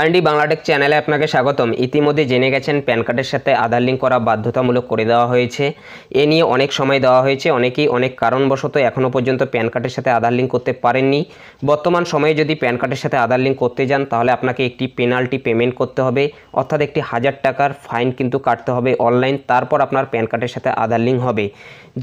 RD Bangla Tech চ্যানেলে আপনাকে স্বাগতম ইতিমধ্যে জেনে গেছেন প্যান কার্ডের সাথে আধার লিঙ্ক করা বাধ্যতামূলক করে দেওয়া হয়েছে এ নিয়ে অনেক সময় দেওয়া হয়েছে অনেকেই অনেক কারণবশত এখনও পর্যন্ত প্যান কার্ডের সাথে আধার লিঙ্ক করতে পারেননি বর্তমান সময়ে যদি প্যান কার্ডের সাথে আধার লিঙ্ক করতে যান তাহলে আপনাকে একটি পেনাল্টি পেমেন্ট করতে হবে অর্থাৎ একটি হাজার টাকার ফাইন কিন্তু কাটতে হবে অনলাইন তারপর আপনার প্যান কার্ডের সাথে আধার লিঙ্ক হবে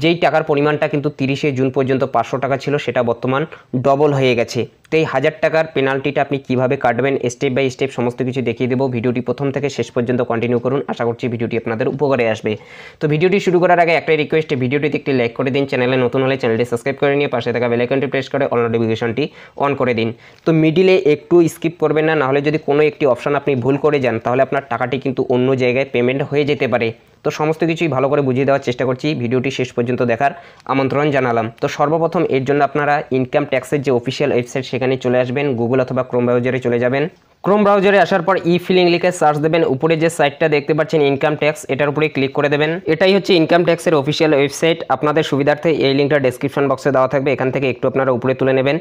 যেই টাকার পরিমাণটা কিন্তু তিরিশে জুন পর্যন্ত পাঁচশো টাকা ছিল সেটা বর্তমান ডবল হয়ে গেছে এই হাজার টাকার পেনাল্টিটা আপনি কিভাবে কাটবেন স্টেপ বাই স্টেপ সমস্ত কিছু দেখিয়ে দেবো ভিডিওটি প্রথম থেকে শেষ পর্যন্ত কন্টিনিউ করুন আশা করছি ভিডিওটি আপনাদের উপকারে আসবে তো ভিডিওটি শুরু করার আগে একটাই রিকোয়েস্ট ভিডিওটিতে একটি লাইক করে দিন চ্যানেলে নতুন হলে চ্যানেলটি সাবস্ক্রাইব করে নিয়ে পাশে থাকা বেলাইকনটি প্রেস করে অল নোটিফিকেশনটি অন করে দিন তো মিডিলে একটু স্কিপ করবেন না নাহলে যদি কোনো একটি অপশান আপনি ভুল করে যান তাহলে আপনার টাকাটি কিন্তু অন্য জায়গায় পেমেন্ট হয়ে যেতে পারে তো সমস্ত কিছুই ভালো করে বুঝিয়ে দেওয়ার চেষ্টা করছি ভিডিওটি শেষ পর্যন্ত দেখার আমন্ত্রণ জানালাম তো সর্বপ্রথম এর জন্য আপনারা ইনকাম ট্যাক্সের যে অফিসিয়াল ওয়েবসাইট সেখানে চলে আসবেন গুগল অথবা ক্রোম ব্রাউজারে চলে যাবেন ক্রোম ব্রাউজারে আসার পর ই ফিলিং লিখে সার্চ দেবেন উপরে যে সাইটটা দেখতে পাচ্ছেন ইনকাম ট্যাক্স এটার উপরে ক্লিক করে দেবেন এটাই হচ্ছে ইনকাম ট্যাক্সের অফিসিয়াল ওয়েবসাইট আপনাদের সুবিধার্থে এই লিঙ্কটা ডিসক্রিপশন বক্সে দেওয়া থাকবে এখান থেকে একটু আপনারা উপরে তুলে নেবেন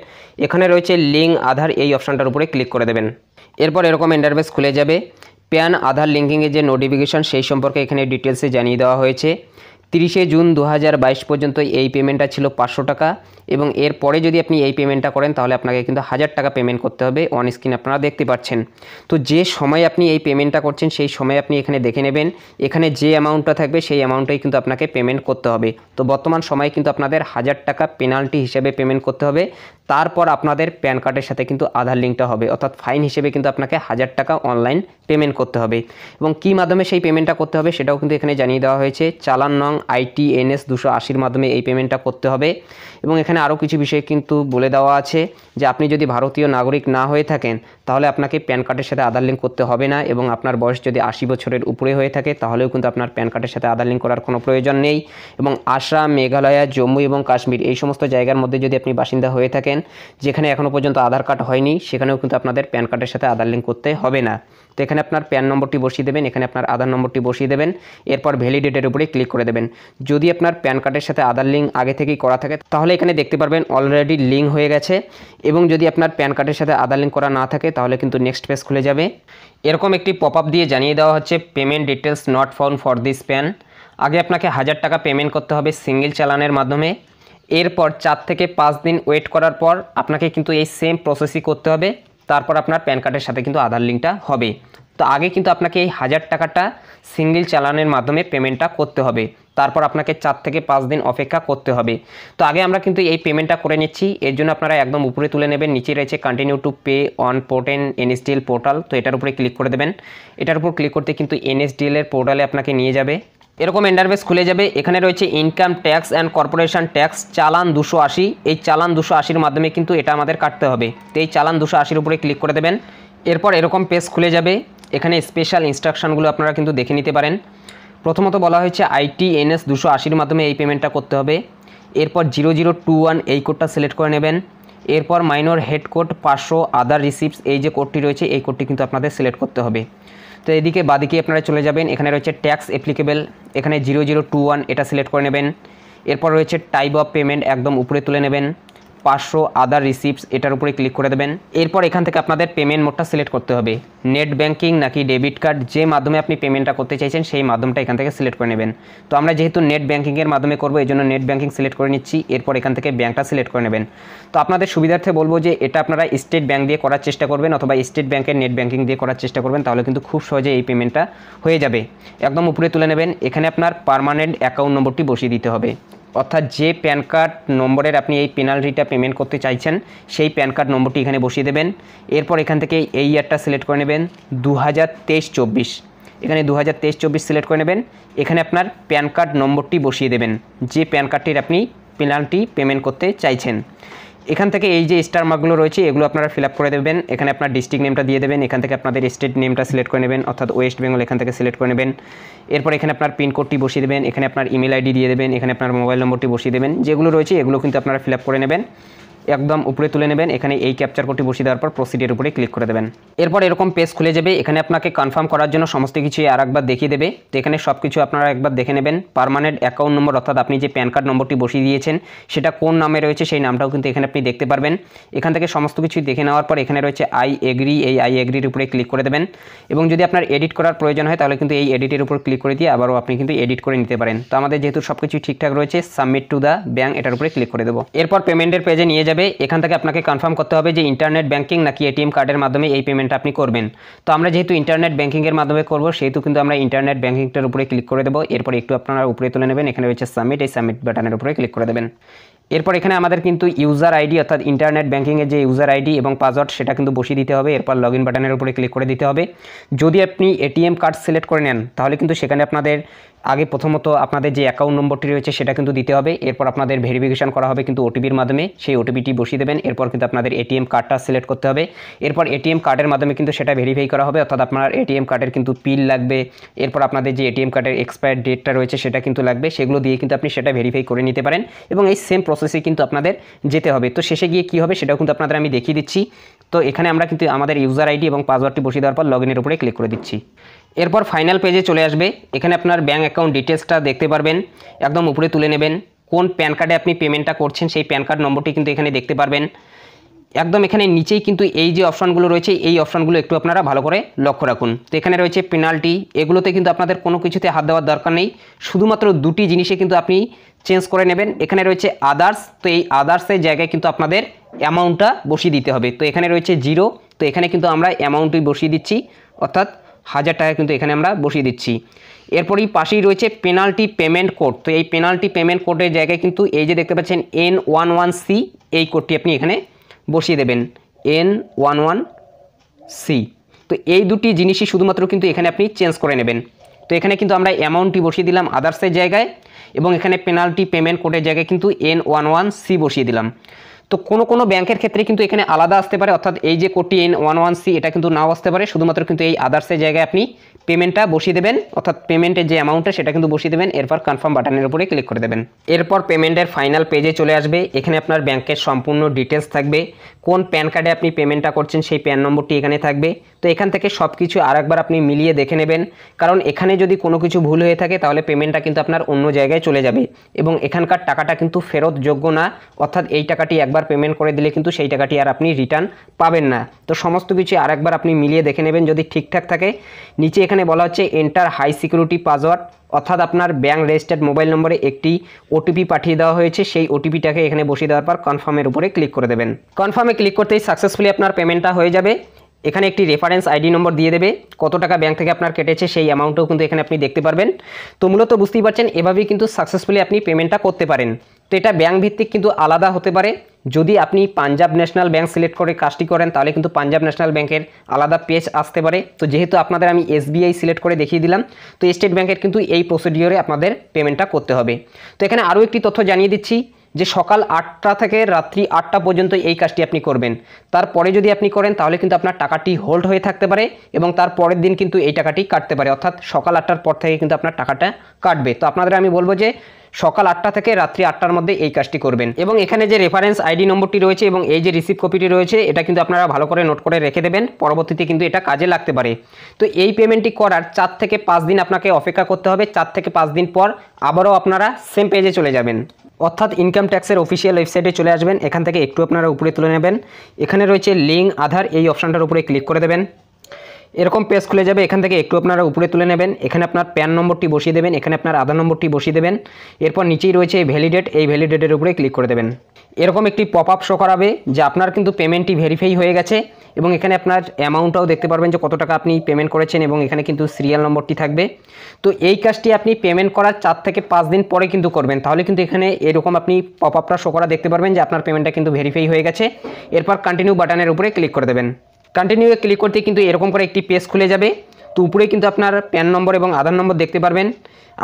এখানে রয়েছে লিঙ্ক আধার এই অপশানটার উপরে ক্লিক করে দেবেন এরপর এরকম ইন্টারভেস খুলে যাবে প্যান আধার লিঙ্কিংয়ে যে নোটিফিকেশন সেই সম্পর্কে এখানে ডিটেলসে জানিয়ে দেওয়া হয়েছে তিরিশে জুন দু পর্যন্ত এই পেমেন্টটা ছিল পাঁচশো টাকা এবং এরপরে যদি আপনি এই পেমেন্টটা করেন তাহলে আপনাকে কিন্তু হাজার টাকা পেমেন্ট করতে হবে অন স্ক্রিন আপনারা দেখতে পাচ্ছেন তো যে সময় আপনি এই পেমেন্টটা করছেন সেই সময় আপনি এখানে দেখে নেবেন এখানে যে অ্যামাউন্টটা থাকবে সেই অ্যামাউন্টটাই কিন্তু আপনাকে পেমেন্ট করতে হবে তো বর্তমান সময়ে কিন্তু আপনাদের হাজার টাকা পেনাল্টি হিসেবে পেমেন্ট করতে হবে তারপর আপনাদের প্যান কার্ডের সাথে কিন্তু আধার লিঙ্কটা হবে অর্থাৎ ফাইন হিসেবে কিন্তু আপনাকে হাজার টাকা অনলাইন পেমেন্ট করতে হবে এবং কি মাধ্যমে সেই পেমেন্টটা করতে হবে সেটাও কিন্তু এখানে জানিয়ে দেওয়া হয়েছে চালান নং আইটিএনএস দুশো আশির মাধ্যমে এই পেমেন্টটা করতে হবে এবং এখানে আরও কিছু বিষয় কিন্তু বলে দেওয়া আছে যে আপনি যদি ভারতীয় নাগরিক না হয়ে থাকেন তাহলে আপনাকে প্যান কার্ডের সাথে আধার লিঙ্ক করতে হবে না এবং আপনার বয়স যদি আশি বছরের উপরে হয়ে থাকে তাহলেও কিন্তু আপনার প্যান কার্ডের সাথে আধার লিঙ্ক করার কোনো প্রয়োজন নেই এবং আসাম মেঘালয় জম্মু এবং কাশ্মীর এই সমস্ত জায়গার মধ্যে যদি আপনি বাসিন্দা হয়ে থাকেন যেখানে এখনও পর্যন্ত আধার কার্ড হয়নি সেখানেও কিন্তু আপনাদের প্যান কার্ডের সাথে আধার লিঙ্ক করতে হবে না তো এখানে আপনার প্যান নম্বরটি বসিয়ে দেবেন এখানে আপনার আধার নম্বরটি বসিয়ে দেবেন এরপর ভ্যালিডেটের উপরে ক্লিক করে দেবেন পারবেন যদি আপনার প্যান কার্ডের সাথে আধার লিঙ্ক আগে থেকেই করা থাকে তাহলে এখানে দেখতে পারবেন অলরেডি লিঙ্ক হয়ে গেছে এবং যদি আপনার প্যান কার্ডের সাথে আধার লিঙ্ক করা না থাকে তাহলে কিন্তু নেক্সট পেজ খুলে যাবে এরকম একটি পপ আপ দিয়ে জানিয়ে দেওয়া হচ্ছে payment details not found for this PAN আগে আপনাকে হাজার টাকা পেমেন্ট করতে হবে সিঙ্গেল চালানের মাধ্যমে এরপর চার থেকে পাঁচ দিন ওয়েট করার পর আপনাকে কিন্তু এই সেম প্রসেসই করতে হবে তারপর আপনার প্যান কার্ডের সাথে কিন্তু আধার লিঙ্কটা হবে তো আগে কিন্তু আপনাকে এই হাজার টাকাটা সিঙ্গেল চালানের মাধ্যমে পেমেন্টটা করতে হবে তারপর আপনাকে চার থেকে পাঁচ দিন অপেক্ষা করতে হবে তো আগে আমরা কিন্তু এই পেমেন্টটা করে নিচ্ছি এর জন্য আপনারা একদম উপরে তুলে নেবেন নিচে রয়েছে continue to pay on Protean NSDL portal তো এটার উপরে ক্লিক করে দেবেন এটার উপর ক্লিক করতে কিন্তু এনএসডিএলের পোর্টালে আপনাকে নিয়ে যাবে এরকম ইন্টারভেস খুলে যাবে এখানে রয়েছে income tax and corporation tax challan দুশো আশি এই চালান দুশো আশির মাধ্যমে কিন্তু এটা আমাদের কাটতে হবে তো এই চালান দুশো আশির উপরে ক্লিক করে দেবেন এরপর এরকম পেজ খুলে যাবে এখানে স্পেশাল ইনস্ট্রাকশানগুলো আপনারা কিন্তু দেখে নিতে পারেন প্রথমত বলা হয়েছে আইটি এনএস দুশো আশির মাধ্যমে এই পেমেন্টটা করতে হবে এরপর জিরো জিরো টু ওয়ান এই কোডটা সিলেক্ট করে নেবেন এরপর মাইনর হেড কোড পাঁচশো আদার রিসিপ্টস এই যে কোডটি রয়েছে এই কোডটি কিন্তু আপনাদের সিলেক্ট করতে হবে তো এদিকে বাদিকে আপনারা চলে যাবেন এখানে রয়েছে ট্যাক্স অ্যাপ্লিকেবল এখানে জিরো জিরো টু ওয়ান এটা সিলেক্ট করে নেবেন এরপর রয়েছে টাইপ অফ পেমেন্ট একদম উপরে তুলে নেবেন পাঁচশো আদার রিসিপ্টস এটার উপরে ক্লিক করে দেবেন এরপর এখান থেকে আপনাদের পেমেন্ট মোডটা সিলেক্ট করতে হবে নেট ব্যাঙ্কিং নাকি ডেবিট কার্ড যে মাধ্যমে আপনি পেমেন্টটা করতে চাইছেন সেই মাধ্যমটা এখান থেকে সিলেক্ট করে নেবেন তো আমরা যেহেতু নেট ব্যাঙ্কিংয়ের মাধ্যমে করবো এই জন্য নেট ব্যাঙ্কিং সিলেক্ট করে নিচ্ছি এরপর এখান থেকে ব্যাঙ্কটা সিলেক্ট করে নেবেন তো আপনাদের সুবিধার্থে বলবো যে এটা আপনারা স্টেট ব্যাঙ্ক দিয়ে করার চেষ্টা করবেন অথবা স্টেট ব্যাঙ্কের নেট ব্যাঙ্কিং দিয়ে করার চেষ্টা করবেন তাহলে কিন্তু খুব সহজে এই পেমেন্টটা হয়ে যাবে একদম উপরে তুলে নেবেন এখানে আপনার পারমানেন্ট অ্যাকাউন্ট নম্বরটি বসিয়ে দিতে হবে অর্থাৎ যে প্যান কার্ড নম্বরের আপনি এই পেনাল্টিটা পেমেন্ট করতে চাইছেন সেই প্যান কার্ড নম্বরটি এখানে বসিয়ে দেবেন এরপর এখান থেকে এই ইয়ারটা সিলেক্ট করে নেবেন দু হাজার এখানে দু হাজার সিলেক্ট করে নেবেন এখানে আপনার প্যান কার্ড নম্বরটি বসিয়ে দেবেন যে প্যান কার্ডটির আপনি পেনাল্টি পেমেন্ট করতে চাইছেন এখান থেকে এই যে স্টার মার্কগুলো রয়েছে এগুলো আপনারা ফিল করে দেবেন এখানে আপনার ডিস্ট্রিক্ট নেমটা দিয়ে দেবেন এখান থেকে আপনাদের স্টেট নেমটা সিলেক্ট করে নেবেন অর্থাৎ ওয়েস্ট বেঙ্গল এখান থেকে সিলেক্ট করে নেবেন এরপর এখানে আপনার পিনকোডটি বসিয়ে দেবেন এখানে আপনার ইমেল আইডি দিয়ে দেবেন এখানে আপনার মোবাইল নম্বরটি বসিয়ে দেবেন যেগুলো রয়েছে এগুলো কিন্তু আপনারা ফিল করে নেবেন একদম উপরে তুলে নেবেন এখানে এই ক্যাপচার কোডটি বসিয়ে দেওয়ার পর প্রসিডের উপরে ক্লিক করে দেবেন এরপর এরকম পেজ খুলে যাবে এখানে আপনাকে কনফার্ম করার জন্য সমস্ত কিছু আর একবার দেখিয়ে দেবে তো এখানে সব কিছু আপনারা একবার দেখে নেবেন পারমানেন্ট অ্যাকাউন্ট নম্বর অর্থাৎ আপনি যে প্যান কার্ড নম্বরটি বসিয়ে দিয়েছেন সেটা কোন নামে রয়েছে সেই নামটাও কিন্তু এখানে আপনি দেখতে পারবেন এখান থেকে সমস্ত কিছু দেখে নেওয়ার পর এখানে রয়েছে আই এগ্রি এই আই এগ্রির উপরে ক্লিক করে দেবেন এবং যদি আপনার এডিট করার প্রয়োজন হয় তাহলে কিন্তু এই এডিটের উপর ক্লিক করে দিয়ে আবারও আপনি কিন্তু এডিট করে নিতে পারেন তো আমাদের যেহেতু সব কিছু ঠিকঠাক রয়েছে সাবমিট টু দ্য ব্যাঙ্ক এটার উপরে ক্লিক করে দেবো এরপর পেমেন্টের পেজে নিয়ে যাবে এখান থেকে আপনাকে কনফার্ম করতে হবে যে ইন্টারনেট ব্যাঙ্কিং নাকি এটিএম কার্ডের মাধ্যমে এই পেমেন্টটা আপনি করবেন তো আমরা যেহেতু ইন্টারনেট ব্যাঙ্কিংয়ের মাধ্যমে করব সেহেতু কিন্তু আমরা ইন্টারনেট ব্যাঙ্কিংটার উপরে ক্লিক করে দেবো এরপর একটু আপনারা উপরে তুলে নেবেন এখানে রয়েছে সাবমিট এই সাবমিট বাটনের উপরে ক্লিক করে দেবেন এরপর এখানে আমাদের কিন্তু ইউজার আইডি অর্থাৎ ইন্টারনেট ব্যাঙ্কিংয়ের যে ইউজার আইডি এবং পাসওয়ার্ড সেটা কিন্তু বসিয়ে দিতে হবে এরপর লগ ইন বাটনের উপরে ক্লিক করে দিতে হবে যদি আপনি এটিএম কার্ড সিলেক্ট করে নেন তাহলে কিন্তু সেখানে আপনাদের আগে প্রথমত আপনাদের যে অ্যাকাউন্ট নম্বরটি রয়েছে সেটা কিন্তু দিতে হবে এরপর আপনাদের ভেরিফিকেশান করা হবে কিন্তু ওটিপির মাধ্যমে সেই ওটিপিটি বসিয়ে দেবেন এরপর কিন্তু আপনাদের এটিএম কার্ডটা সিলেক্ট করতে হবে এরপর এটিএম কার্ডের মাধ্যমে কিন্তু সেটা ভেরিফাই করা হবে অর্থাৎ আপনার এটিএম কার্ডের কিন্তু পিল লাগবে এরপর আপনাদের যে এটিএম কার্ডের এক্সপায়ার ডেটটা রয়েছে সেটা কিন্তু লাগবে সেগুলো দিয়ে কিন্তু আপনি সেটা ভেরিফাই করে নিতে পারেন এবং এই সেম প্রসেসে কিন্তু আপনাদের যেতে হবে তো শেষে গিয়ে কী হবে সেটাও কিন্তু আপনাদের আমি দেখিয়ে দিচ্ছি তো এখানে আমরা কিন্তু আমাদের ইউজার আইডি এবং পাসওয়ার্ডটি বসিয়ে দেওয়ার পর লগ ইনের উপরে ক্লিক করে দিচ্ছি এরপর ফাইনাল পেজে চলে আসবে এখানে আপনার ব্যাঙ্ক অ্যাকাউন্ট ডিটেলসটা দেখতে পারবেন একদম উপরে তুলে নেবেন কোন প্যান কার্ডে আপনি পেমেন্টটা করছেন সেই প্যান কার্ড নম্বরটি কিন্তু এখানে দেখতে পারবেন একদম এখানে নিচেই কিন্তু এই যে অপশানগুলো রয়েছে এই অপশানগুলো একটু আপনারা ভালো করে লক্ষ্য রাখুন তো এখানে রয়েছে পেনাল্টি এগুলোতে কিন্তু আপনাদের কোনো কিছুতে হাত দেওয়ার দরকার নেই শুধুমাত্র দুটি জিনিসে কিন্তু আপনি চেঞ্জ করে নেবেন এখানে রয়েছে আদার্স তো এই আদার্সের জায়গায় কিন্তু আপনাদের অ্যামাউন্টটা বসিয়ে দিতে হবে তো এখানে রয়েছে জিরো তো এখানে কিন্তু আমরা অ্যামাউন্টই বসিয়ে দিচ্ছি অর্থাৎ হাজার টাকা কিন্তু এখানে আমরা বসিয়ে দিচ্ছি এরপরই পাশেই রয়েছে পেনাল্টি পেমেন্ট কোড তো এই পেনাল্টি পেমেন্ট কোডের জায়গায় কিন্তু এই যে দেখতে পাচ্ছেন এন ওয়ান ওয়ান সি এই কোডটি আপনি এখানে বসিয়ে দেবেন এন ওয়ান ওয়ান সি তো এই দুটি জিনিসই শুধুমাত্র কিন্তু এখানে আপনি চেঞ্জ করে নেবেন তো এখানে কিন্তু আমরা অ্যামাউন্টটি বসিয়ে দিলাম আদার্সের জায়গায় এবং এখানে পেনাল্টি পেমেন্ট কোডের জায়গায় কিন্তু এন ওয়ান ওয়ান সি বসিয়ে দিলাম তো কোনো কোনো ব্যাংকের ক্ষেত্রে কিন্তু এখানে আলাদা আসতে পারে অর্থাৎ এই যে কোটি এন ওয়ান ওয়ান সি এটা কিন্তু নাও আসতে পারে শুধুমাত্র কিন্তু এই আদার্সের জায়গায় আপনি পেমেন্টটা বসিয়ে দেবেন অর্থাৎ পেমেন্টের যে অ্যামাউন্টটা সেটা কিন্তু বসিয়ে দেবেন এরপর কনফার্ম বাটনের উপরে ক্লিক করে দেবেন এরপর পেমেন্টের ফাইনাল পেজে চলে আসবে এখানে আপনার ব্যাংকের সম্পূর্ণ ডিটেলস থাকবে কোন প্যান কার্ডে আপনি পেমেন্টটা করছেন সেই প্যান নম্বরটি এখানে থাকবে তো এখান থেকে সব কিছু আরেকবার আপনি মিলিয়ে দেখে নেবেন কারণ এখানে যদি কোনো কিছু ভুল হয়ে থাকে তাহলে পেমেন্টটা কিন্তু আপনার অন্য জায়গায় চলে যাবে এবং এখানকার টাকাটা কিন্তু ফেরত যোগ্য না অর্থাৎ এই টাকাটি একবার পেমেন্ট করে দিলে কিন্তু সেই টাকাটি আর আপনি রিটার্ন পাবেন না তো সমস্ত কিছু আরেকবার আপনি মিলিয়ে দেখে নেবেন যদি ঠিকঠাক থাকে নিচে এখানে বলা হচ্ছে এন্টার হাই সিকিউরিটি পাসওয়ার্ড অর্থাৎ আপনার ব্যাঙ্ক রেজিস্টার্ড মোবাইল নম্বরে একটি ওটিপি পাঠিয়ে দেওয়া হয়েছে সেই ওটিপিটাকে এখানে বসিয়ে দেওয়ার পর কনফার্মের উপরে ক্লিক করে দেবেন কনফার্মে ক্লিক করতেই সাকসেসফুলি আপনার পেমেন্টটা হয়ে যাবে এখানে একটি রেফারেন্স আইডি নম্বর দিয়ে দেবে কত টাকা ব্যাংক থেকে আপনার কেটেছে সেই অ্যামাউন্টও কিন্তু এখানে আপনি দেখতে পারবেন তো মূলত বুঝতেই পারছেন এভাবেই কিন্তু সাকসেসফুলি আপনি পেমেন্টটা করতে পারেন তো এটা ব্যাংক ভিত্তিক কিন্তু আলাদা হতে পারে যদি আপনি পাঞ্জাব ন্যাশনাল ব্যাংক সিলেক্ট করে কাজটি করেন তাহলে কিন্তু পাঞ্জাব ন্যাশনাল ব্যাংকের আলাদা পেজ আসতে পারে তো যেহেতু আপনাদের আমি এসবিআই সিলেক্ট করে দেখিয়ে দিলাম তো স্টেট ব্যাংকের কিন্তু এই প্রসিডিওরে আপনাদের পেমেন্টটা করতে হবে তো এখানে আরও একটি তথ্য জানিয়ে দিচ্ছি যে সকাল আটটা থেকে রাত্রি আটটা পর্যন্ত এই কাজটি আপনি করবেন তারপরে যদি আপনি করেন তাহলে কিন্তু আপনার টাকাটি হোল্ড হয়ে থাকতে পারে এবং তার পরের দিন কিন্তু এই টাকাটি কাটতে পারে অর্থাৎ সকাল আটটার পর থেকে কিন্তু আপনার টাকাটা কাটবে তো আপনাদের আমি বলবো যে সকাল আটটা থেকে রাত্রি আটটার মধ্যে এই কাজটি করবেন এবং এখানে যে রেফারেন্স আইডি নম্বরটি রয়েছে এবং এই যে রিসিভ কপিটি রয়েছে এটা কিন্তু আপনারা ভালো করে নোট করে রেখে দেবেন পরবর্তীতে কিন্তু এটা কাজে লাগতে পারে তো এই পেমেন্টটি করার চার থেকে পাঁচ দিন আপনাকে অপেক্ষা করতে হবে চার থেকে পাঁচ দিন পর আবারও আপনারা সেম পেজে চলে যাবেন অর্থাৎ ইনকাম ট্যাক্সের অফিসিয়াল ওয়েবসাইটে চলে আসবেন এখান থেকে একটু আপনারা উপরে তুলে নেবেন এখানে রয়েছে লিঙ্ক আধার এই অপশানটার উপরে ক্লিক করে দেবেন এরকম পেজ খুলে যাবে এখান থেকে একটু আপনারা উপরে তুলে নেবেন এখানে আপনার প্যান নম্বরটি বসিয়ে দেবেন এখানে আপনার আধার নম্বরটি বসিয়ে দেবেন এরপর নিচেই রয়েছে ভ্যালিডেট এই ভ্যালিডেটের উপরে ক্লিক করে দেবেন এরকম একটি পপ আপ শো করাবে যে আপনার কিন্তু পেমেন্টটি ভেরিফাই হয়ে গেছে এবং এখানে আপনার অ্যামাউন্টটাও দেখতে পারবেন যে কত টাকা আপনি পেমেন্ট করেছেন এবং এখানে কিন্তু সিরিয়াল নম্বরটি থাকবে তো এই কাজটি আপনি পেমেন্ট করার চার থেকে পাঁচ দিন পরে কিন্তু করবেন তাহলে কিন্তু এখানে এরকম আপনি পপ আপটা শো করা দেখতে পারবেন যে আপনার পেমেন্টটা কিন্তু ভেরিফাই হয়ে গেছে এরপর কন্টিনিউ বাটনের উপরে ক্লিক করে দেবেন কন্টিনিউয়ে ক্লিক করতে কিন্তু এরকম করে একটি পেজ খুলে যাবে তো উপরে কিন্তু আপনার প্যান নম্বর এবং আধার নম্বর দেখতে পারবেন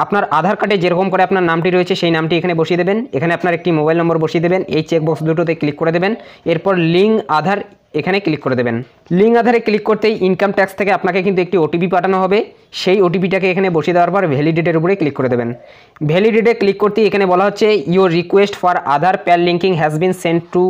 আপনার আধার কার্ডে যেরকম করে আপনার নামটি রয়েছে সেই নামটি এখানে বসিয়ে দেবেন এখানে আপনার একটি মোবাইল নম্বর বসিয়ে দেবেন এই চেকবক্স দুটোতে ক্লিক করে দেবেন এরপর লিঙ্ক আধার এখানে ক্লিক করে দেবেন লিঙ্ক আধারে ক্লিক করতেই ইনকাম ট্যাক্স থেকে আপনাকে কিন্তু একটি ওটিপি পাঠানো হবে সেই ওটিপিটাকে এখানে বসিয়ে দেওয়ার পর ভ্যালিডেটের উপরে ক্লিক করে দেবেন ভ্যালিডেটে ক্লিক করতেই এখানে বলা হচ্ছে your request for Aadhaar PAN linking has been send to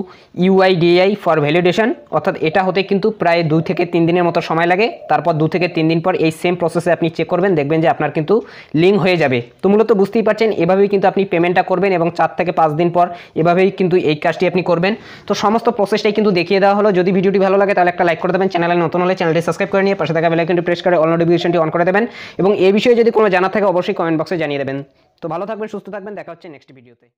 UIDAI for validation অর্থাৎ এটা হতে কিন্তু প্রায় দুই থেকে তিন দিনের মতো সময় লাগে তারপর দু থেকে তিন দিন পর এই সেম প্রসেসে আপনি চেক করবেন দেখবেন যে আপনার কিন্তু লিঙ্ক হয়ে হয়ে যাবে তো মূলত বুঝতেই পারছেন এভাবেই কিন্তু আপনি পেমেন্টটা করবেন এবং চার থেকে পাঁচ দিন পর এভাবেই কিন্তু এই কাজটি আপনি করবেন তো সমস্ত প্রসেসটাই কিন্তু দেখিয়ে দেওয়া হলো যদি ভিডিওটি ভালো লাগে তাহলে একটা লাইক করে দেবেন চ্যানেলে নতুন হলে চ্যানেলটি সাবস্ক্রাইব করে নিয়ে পাশে থাকা বেলাইকনটি প্রেস করে অল নোটিফিকেশনটি অন করে দেবেন এবং এই বিষয়ে যদি কোনো জানা থাকে অবশ্যই কমেন্ট বক্সে জানিয়ে দেবেন তো ভালো থাকবেন সুস্থ থাকবেন দেখা হচ্ছে নেক্সট ভিডিওতে